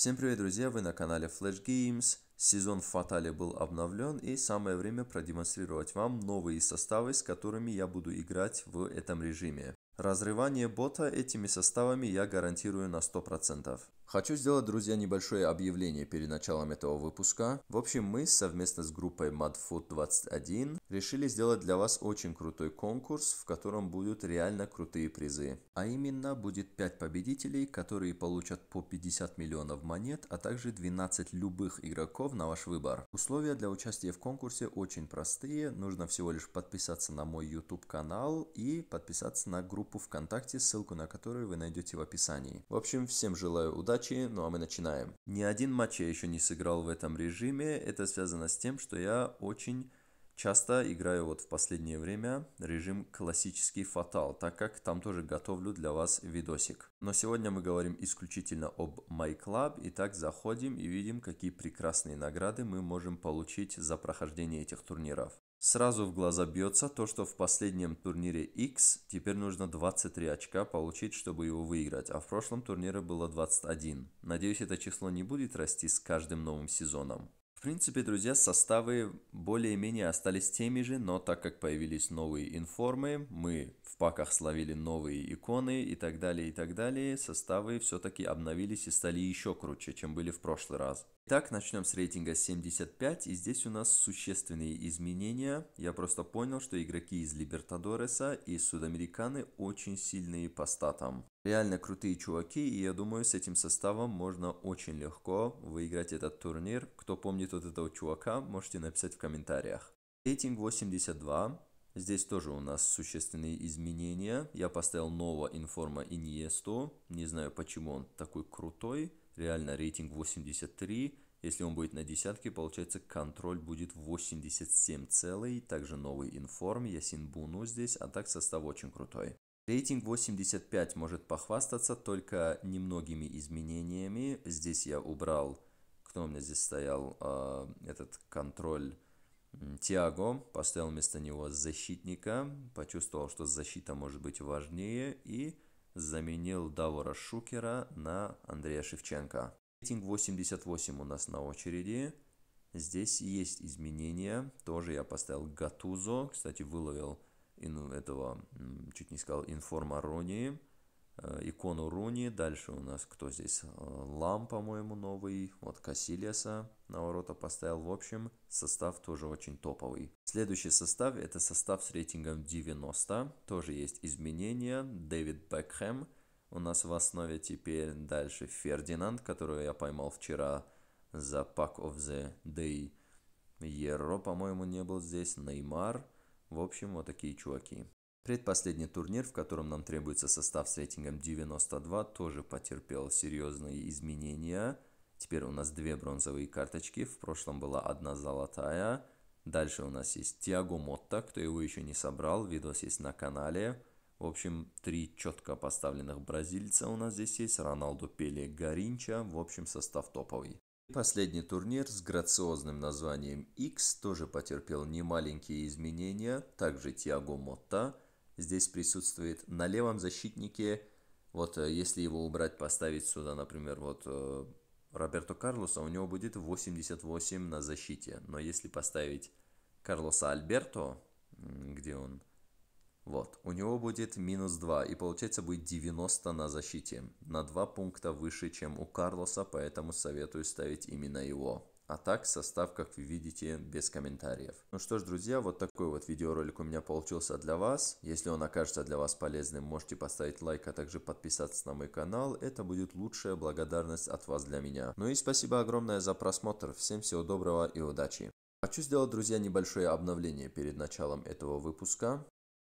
Всем привет, друзья! Вы на канале Flash Games. Сезон в Фатали был обновлен и самое время продемонстрировать вам новые составы, с которыми я буду играть в этом режиме. Разрывание бота этими составами я гарантирую на 100%. Хочу сделать, друзья, небольшое объявление перед началом этого выпуска. В общем, мы совместно с группой MadFood21 решили сделать для вас очень крутой конкурс, в котором будут реально крутые призы. А именно, будет 5 победителей, которые получат по 50 миллионов монет, а также 12 любых игроков на ваш выбор. Условия для участия в конкурсе очень простые. Нужно всего лишь подписаться на мой YouTube канал и подписаться на группу группу ВКонтакте, ссылку на которую вы найдете в описании. В общем, всем желаю удачи, ну а мы начинаем. Ни один матч я еще не сыграл в этом режиме, это связано с тем, что я очень Часто играю вот в последнее время режим классический фатал, так как там тоже готовлю для вас видосик. Но сегодня мы говорим исключительно об MyClub. Итак, заходим и видим, какие прекрасные награды мы можем получить за прохождение этих турниров. Сразу в глаза бьется то, что в последнем турнире X теперь нужно 23 очка получить, чтобы его выиграть, а в прошлом турнире было 21. Надеюсь, это число не будет расти с каждым новым сезоном. В принципе, друзья, составы более-менее остались теми же, но так как появились новые информы, мы в паках словили новые иконы и так далее, и так далее, составы все-таки обновились и стали еще круче, чем были в прошлый раз. Итак, начнем с рейтинга 75, и здесь у нас существенные изменения. Я просто понял, что игроки из Либертадореса и Судамериканы очень сильные по статам. Реально крутые чуваки, и я думаю, с этим составом можно очень легко выиграть этот турнир. Кто помнит вот этого чувака, можете написать в комментариях. Рейтинг 82. Здесь тоже у нас существенные изменения. Я поставил нового информа Иньесту. Не знаю, почему он такой крутой. Реально рейтинг 83. Если он будет на десятке, получается контроль будет 87 целый. Также новый информ, Ясин Буну здесь, а так состав очень крутой. Рейтинг 85 может похвастаться только немногими изменениями. Здесь я убрал, кто у меня здесь стоял, а, этот контроль Тиаго, поставил вместо него защитника, почувствовал, что защита может быть важнее и заменил Давора Шукера на Андрея Шевченко. Рейтинг 88 у нас на очереди. Здесь есть изменения. Тоже я поставил Гатузо. Кстати, выловил этого, чуть не сказал, информа Ронии, э, икону Руни. Дальше у нас кто здесь? Э, Лам, по-моему, новый. Вот Касилиаса на ворота поставил. В общем, состав тоже очень топовый. Следующий состав – это состав с рейтингом 90. Тоже есть изменения. Дэвид Бекхэм у нас в основе теперь. Дальше Фердинанд, которого я поймал вчера за Pack of the Day. Еро, по-моему, не был здесь. Неймар – в общем, вот такие чуваки. Предпоследний турнир, в котором нам требуется состав с рейтингом 92, тоже потерпел серьезные изменения. Теперь у нас две бронзовые карточки, в прошлом была одна золотая. Дальше у нас есть Тиаго Мотта, кто его еще не собрал, видос есть на канале. В общем, три четко поставленных бразильца у нас здесь есть. Роналду, Пеле, Гаринча. В общем, состав топовый. Последний турнир с грациозным названием X тоже потерпел немаленькие изменения. Также Тиаго Мотта здесь присутствует на левом защитнике. Вот э, если его убрать, поставить сюда, например, вот э, Роберто Карлоса, у него будет 88 на защите. Но если поставить Карлоса Альберто, где он вот, у него будет минус 2, и получается будет 90 на защите. На 2 пункта выше, чем у Карлоса, поэтому советую ставить именно его. А так состав, как вы видите, без комментариев. Ну что ж, друзья, вот такой вот видеоролик у меня получился для вас. Если он окажется для вас полезным, можете поставить лайк, а также подписаться на мой канал. Это будет лучшая благодарность от вас для меня. Ну и спасибо огромное за просмотр. Всем всего доброго и удачи. Хочу сделать, друзья, небольшое обновление перед началом этого выпуска.